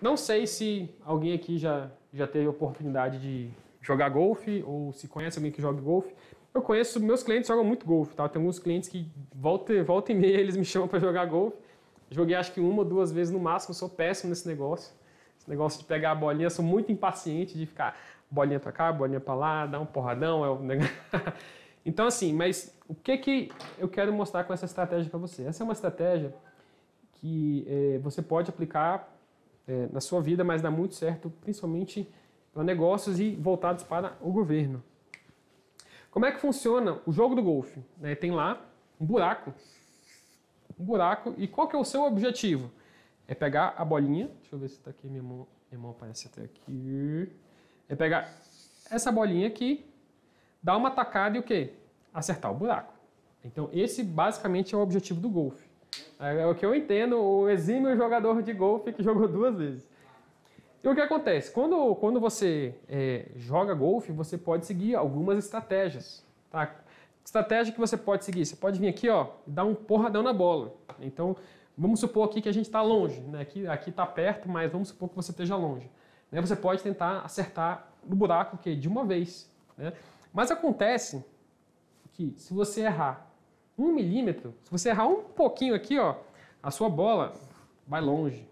Não sei se alguém aqui já, já teve a oportunidade de jogar golfe ou se conhece alguém que joga golfe. Eu conheço, meus clientes jogam muito golfe, tá? Tem alguns clientes que volta, volta e meia eles me chamam para jogar golfe. Joguei acho que uma ou duas vezes no máximo, sou péssimo nesse negócio. Esse negócio de pegar a bolinha, sou muito impaciente de ficar bolinha para cá, bolinha para lá, dar um porradão, é um... Então assim, mas o que que eu quero mostrar com essa estratégia para você? Essa é uma estratégia que é, você pode aplicar é, na sua vida, mas dá muito certo, principalmente para negócios e voltados para o governo. Como é que funciona o jogo do golfe? Né? Tem lá um buraco, um buraco, e qual que é o seu objetivo? É pegar a bolinha, deixa eu ver se está aqui, minha mão, minha mão aparece até aqui. É pegar essa bolinha aqui, dar uma tacada e o quê? Acertar o buraco. Então esse basicamente é o objetivo do golfe. É, é o que eu entendo, o exímio jogador de golfe que jogou duas vezes. E o que acontece? Quando, quando você é, joga golfe, você pode seguir algumas estratégias. Tá? Estratégia que você pode seguir, você pode vir aqui ó, e dar um porradão na bola. Então, vamos supor aqui que a gente está longe, né? aqui está perto, mas vamos supor que você esteja longe. Né? Você pode tentar acertar no buraco que é de uma vez. Né? Mas acontece que se você errar um milímetro, se você errar um pouquinho aqui, ó, a sua bola vai longe.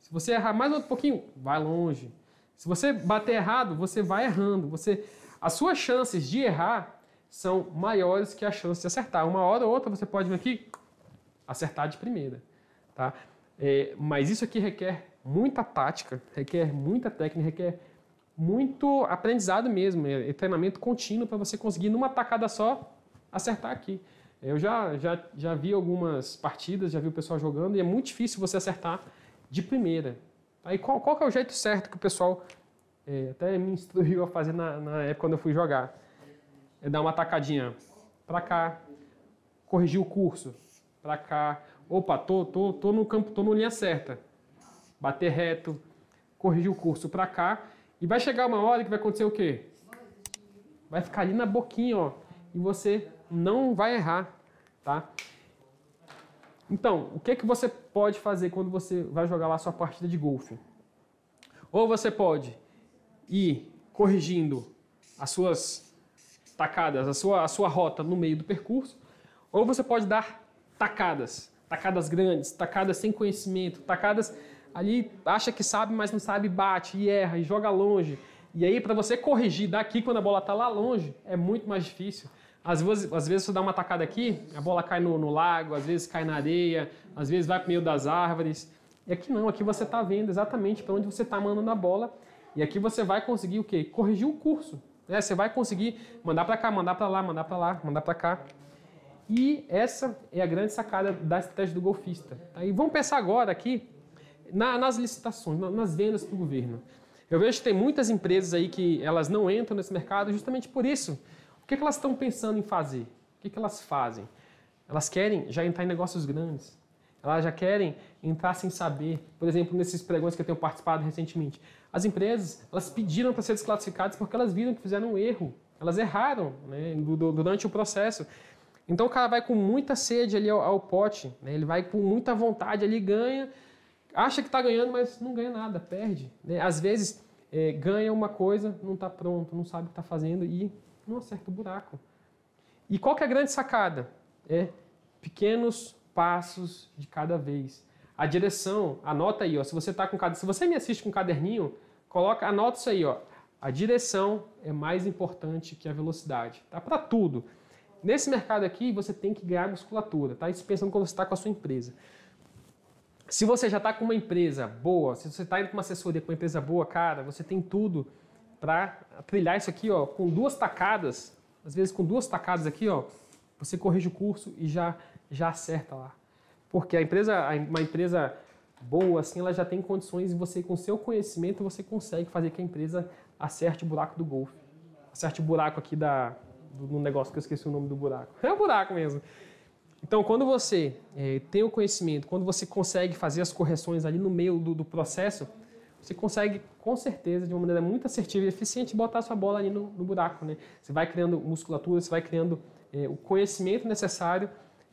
Se você errar mais um pouquinho, vai longe. Se você bater errado, você vai errando. Você, as suas chances de errar são maiores que a chance de acertar. Uma hora ou outra você pode vir aqui acertar de primeira, tá? É, mas isso aqui requer muita tática, requer muita técnica, requer muito aprendizado mesmo, é, é treinamento contínuo para você conseguir numa tacada só acertar aqui. Eu já, já, já vi algumas partidas, já vi o pessoal jogando, e é muito difícil você acertar de primeira. Aí tá? qual, qual que é o jeito certo que o pessoal é, até me instruiu a fazer na, na época quando eu fui jogar? É dar uma tacadinha para cá, corrigir o curso para cá. Opa, tô, tô, tô no campo, tô na linha certa. Bater reto, corrigir o curso para cá. E vai chegar uma hora que vai acontecer o quê? Vai ficar ali na boquinha, ó. E você não vai errar, tá? Então, o que, é que você pode fazer quando você vai jogar lá sua partida de golfe? Ou você pode ir corrigindo as suas tacadas, a sua, a sua rota no meio do percurso, ou você pode dar tacadas, tacadas grandes, tacadas sem conhecimento, tacadas ali acha que sabe, mas não sabe, bate e erra e joga longe. E aí para você corrigir daqui quando a bola está lá longe é muito mais difícil às vezes, às vezes você dá uma tacada aqui, a bola cai no, no lago, às vezes cai na areia, às vezes vai para o meio das árvores. E aqui não, aqui você está vendo exatamente para onde você está mandando a bola. E aqui você vai conseguir o quê? Corrigir o curso. Né? Você vai conseguir mandar para cá, mandar para lá, mandar para lá, mandar para cá. E essa é a grande sacada da estratégia do golfista. Tá? E vamos pensar agora aqui na, nas licitações, na, nas vendas para o governo. Eu vejo que tem muitas empresas aí que elas não entram nesse mercado justamente por isso. O que, é que elas estão pensando em fazer? O que, é que elas fazem? Elas querem já entrar em negócios grandes. Elas já querem entrar sem saber. Por exemplo, nesses pregões que eu tenho participado recentemente. As empresas, elas pediram para ser desclassificadas porque elas viram que fizeram um erro. Elas erraram né, durante o processo. Então o cara vai com muita sede ali ao, ao pote, né? ele vai com muita vontade ali, ganha, acha que está ganhando, mas não ganha nada, perde. Né? Às vezes é, ganha uma coisa, não está pronto, não sabe o que está fazendo e não acerta o buraco. E qual que é a grande sacada? É pequenos passos de cada vez. A direção, anota aí, ó, se você tá com se você me assiste com um caderninho, coloca, anota isso aí, ó. A direção é mais importante que a velocidade. Tá para tudo. Nesse mercado aqui, você tem que ganhar musculatura, tá? Isso pensando quando você está com a sua empresa. Se você já está com uma empresa boa, se você está indo com uma assessoria com uma empresa boa, cara, você tem tudo para trilhar isso aqui, ó, com duas tacadas, às vezes com duas tacadas aqui, ó, você corrige o curso e já já acerta lá. Porque a empresa, uma empresa boa assim, ela já tem condições e você com seu conhecimento você consegue fazer que a empresa acerte o buraco do golfe. Acerte o buraco aqui da no negócio que eu esqueci o nome do buraco. É um buraco mesmo. Então, quando você é, tem o conhecimento, quando você consegue fazer as correções ali no meio do, do processo, você consegue, com certeza, de uma maneira muito assertiva e eficiente, botar a sua bola ali no, no buraco. Né? Você vai criando musculatura, você vai criando é, o conhecimento necessário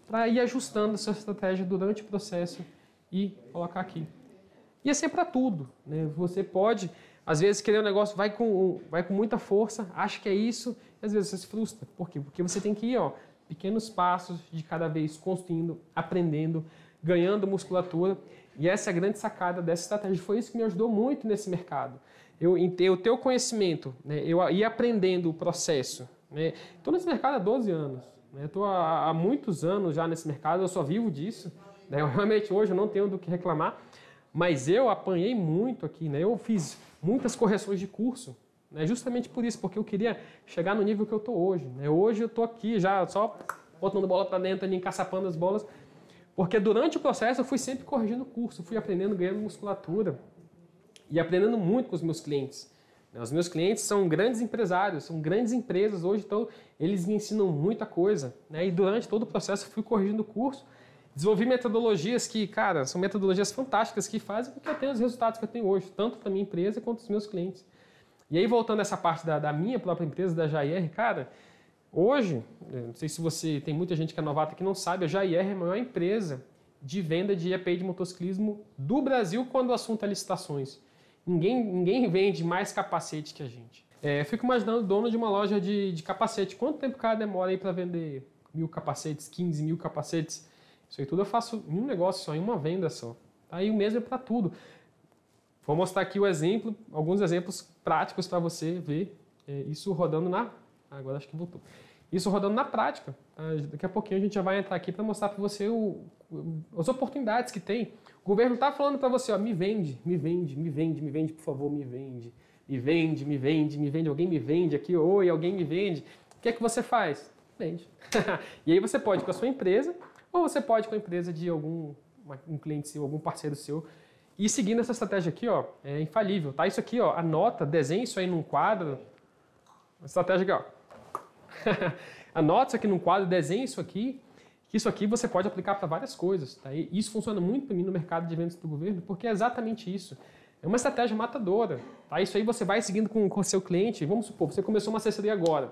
para ir ajustando a sua estratégia durante o processo e colocar aqui. E assim é para tudo. Né? Você pode, às vezes, querer um negócio, vai com, vai com muita força, acha que é isso, e às vezes você se frustra. Por quê? Porque você tem que ir, ó, pequenos passos de cada vez construindo, aprendendo, ganhando musculatura e essa é a grande sacada dessa estratégia. Foi isso que me ajudou muito nesse mercado. Eu, eu ter o conhecimento, né, eu ir aprendendo o processo. Né. Estou nesse mercado há 12 anos. Né, Estou há, há, muitos anos já nesse mercado, eu só vivo disso. Né, eu realmente hoje eu não tenho do que reclamar. Mas eu apanhei muito aqui, né? Eu fiz muitas correções de curso, né? Justamente por isso, porque eu queria chegar no nível que eu estou hoje. Né? Hoje eu estou aqui já só botando bola para dentro, encaçapando as bolas porque durante o processo eu fui sempre corrigindo o curso, fui aprendendo, ganhando musculatura e aprendendo muito com os meus clientes. Né, os meus clientes são grandes empresários, são grandes empresas hoje, então eles me ensinam muita coisa. Né? E durante todo o processo eu fui corrigindo o curso, desenvolvi metodologias que, cara, são metodologias fantásticas que fazem com que eu tenha os resultados que eu tenho hoje, tanto para minha empresa quanto para os meus clientes. E aí, voltando a essa parte da, da minha própria empresa, da Jair, cara, Hoje, eh, não sei se você tem muita gente que é novata que não sabe, a Jair é a maior empresa de venda de EPI de motociclismo do Brasil quando o assunto é licitações. Ninguém, ninguém vende mais capacete que a gente. É, eu fico imaginando o dono de uma loja de, de capacete. Quanto tempo o cara demora aí para vender mil capacetes, 15 mil capacetes? Isso aí tudo eu faço em um negócio só, em uma venda só. Tá aí o mesmo é para tudo. Vou mostrar aqui o exemplo, alguns exemplos práticos para você ver é, isso rodando na Agora acho que voltou. Isso rodando na prática. Tá? Daqui a pouquinho a gente já vai entrar aqui para mostrar para você o, as oportunidades que tem. O governo está falando para você, ó, me vende, me vende, me vende, me vende, por favor, me vende. Me vende, me vende, me vende, alguém me vende aqui, oi, alguém me vende. O que é que você faz? Vende. e aí você pode com a sua empresa, ou você pode com a empresa de algum um cliente seu, algum parceiro seu, e seguindo essa estratégia aqui, ó, é infalível, tá? Isso aqui, ó, anota, desenha isso aí num quadro. Estratégia aqui, ó. Anote isso aqui num quadro, desenhe isso aqui. Isso aqui você pode aplicar para várias coisas. Tá? E isso funciona muito para mim no mercado de vendas do governo, porque é exatamente isso. É uma estratégia matadora. Tá? Isso aí você vai seguindo com o seu cliente. Vamos supor, você começou uma assessoria agora.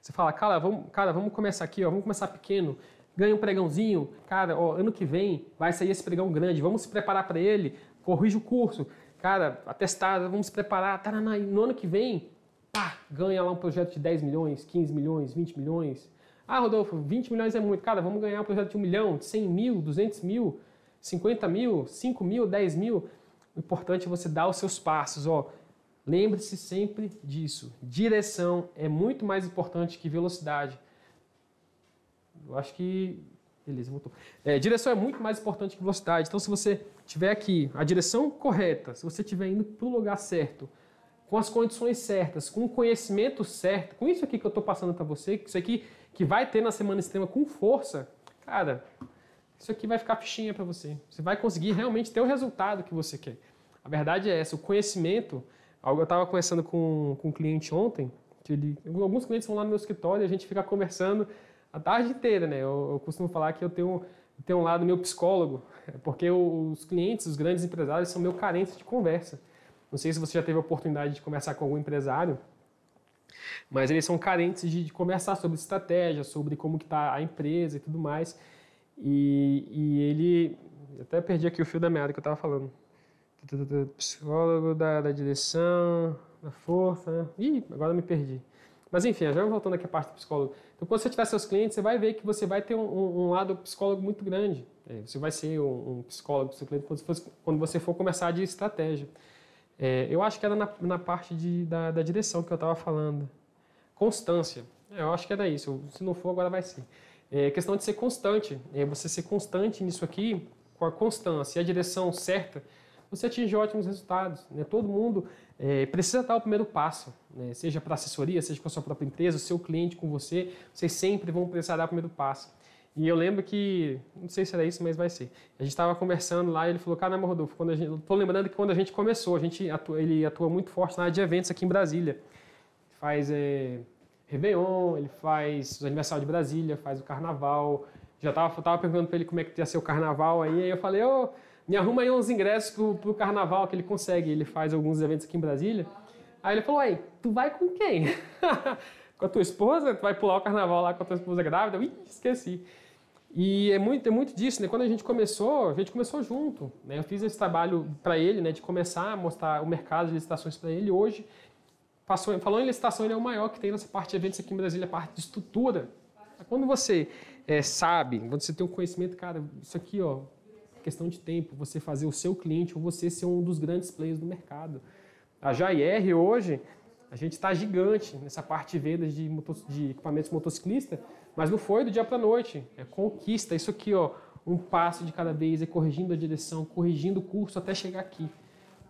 Você fala, cara, vamos, cara, vamos começar aqui, ó, vamos começar pequeno ganha um pregãozinho, cara, ó, ano que vem vai sair esse pregão grande, vamos se preparar para ele, corrige o curso, cara, atestado, vamos se preparar, taraná, no ano que vem pá, ganha lá um projeto de 10 milhões, 15 milhões, 20 milhões. Ah, Rodolfo, 20 milhões é muito. Cara, vamos ganhar um projeto de 1 milhão, de 100 mil, 200 mil, 50 mil, 5 mil, 10 mil. O importante é você dar os seus passos, ó. Lembre-se sempre disso. Direção é muito mais importante que velocidade. Eu acho que. Beleza, voltou. É, direção é muito mais importante que velocidade. Então, se você tiver aqui a direção correta, se você estiver indo para o lugar certo, com as condições certas, com o conhecimento certo, com isso aqui que eu estou passando para você, isso aqui que vai ter na semana extrema com força, cara, isso aqui vai ficar fichinha para você. Você vai conseguir realmente ter o resultado que você quer. A verdade é essa, o conhecimento, algo eu estava conversando com, com um cliente ontem, que ele, alguns clientes vão lá no meu escritório e a gente fica conversando a tarde inteira, né? Eu, eu costumo falar que eu tenho, tenho um lado meu psicólogo, porque os clientes, os grandes empresários são meu carentes de conversa. Não sei se você já teve a oportunidade de conversar com algum empresário, mas eles são carentes de, de conversar sobre estratégia, sobre como que está a empresa e tudo mais. E, e ele... Até perdi aqui o fio da meada que eu estava falando. Psicólogo da, da direção, da força... Né? Ih, agora me perdi. Mas enfim, já voltando aqui à parte do psicólogo. Então, quando você tiver seus clientes, você vai ver que você vai ter um, um, lado psicólogo muito grande. É, você vai ser um, um psicólogo do seu cliente quando, você for começar de estratégia. É, eu acho que era na, na parte de, da, da, direção que eu estava falando. Constância. É, eu acho que era isso. Se não for, agora vai ser. É questão de ser constante. É você ser constante nisso aqui, com a constância e a direção certa, você atinge ótimos resultados. Né? Todo mundo é, precisa dar o primeiro passo, né? seja para assessoria, seja com a sua própria empresa, o seu cliente com você, vocês sempre vão precisar dar o primeiro passo. E eu lembro que, não sei se era isso, mas vai ser. A gente estava conversando lá e ele falou: Caramba, Rodolfo, quando a gente, tô lembrando que quando a gente começou, a gente atua, ele atua muito forte na área de eventos aqui em Brasília. Faz é, Réveillon, ele faz o aniversário de Brasília, faz o carnaval. Já estava tava perguntando para ele como é que ia ser o carnaval aí. Aí eu falei: Ô, oh, me arruma aí uns ingressos pro, o carnaval que ele consegue. Ele faz alguns eventos aqui em Brasília. Aí ele falou: Ué, tu vai com quem? com a tua esposa, tu vai pular o carnaval lá com a tua esposa grávida, esqueci. E é muito, é muito disso, né? Quando a gente começou, a gente começou junto, né? Eu fiz esse trabalho para ele, né? De começar a mostrar o mercado de licitações para ele. Hoje, passou, falou em licitação, ele é o maior que tem nessa parte de eventos aqui em Brasília, a parte de estrutura. Quando você é, sabe, quando você tem um conhecimento, cara, isso aqui, ó, é questão de tempo, você fazer o seu cliente ou você ser um dos grandes players do mercado. A Jair hoje a gente está gigante nessa parte de vendas de, motos, de equipamentos motociclista, mas não foi do dia para a noite. É conquista, isso aqui, ó, um passo de cada vez, é corrigindo a direção, corrigindo o curso até chegar aqui.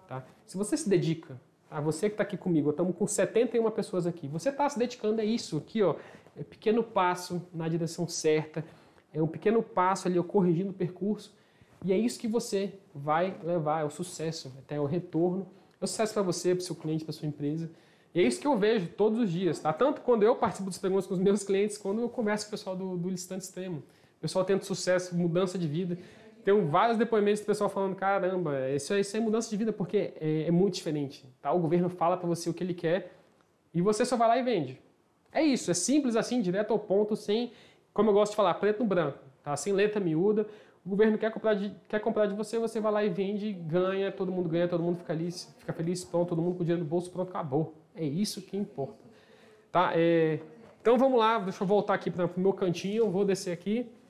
Tá? Se você se dedica, tá? você que está aqui comigo, estamos com 71 pessoas aqui, você está se dedicando a isso aqui, ó, é pequeno passo na direção certa, é um pequeno passo ali, ó, corrigindo o percurso, e é isso que você vai levar, é o sucesso, até o retorno, é o sucesso para você, para o seu cliente, para sua empresa. E é isso que eu vejo todos os dias, tá? Tanto quando eu participo dos perguntas com os meus clientes, quando eu converso com o pessoal do, do listante extremo. O pessoal tendo sucesso, mudança de vida. Tenho vários depoimentos do pessoal falando, caramba, isso, é, isso é mudança de vida, porque é, é muito diferente, tá? O governo fala para você o que ele quer e você só vai lá e vende. É isso, é simples assim, direto ao ponto, sem, como eu gosto de falar, preto no branco, tá? Sem letra miúda. O governo quer comprar, de, quer comprar de você, você vai lá e vende, ganha, todo mundo ganha, todo mundo fica, feliz fica feliz, pronto, todo mundo com dinheiro no bolso, pronto, acabou. É isso que importa. Tá? É... Então vamos lá, deixa eu voltar aqui para o meu cantinho, vou descer aqui.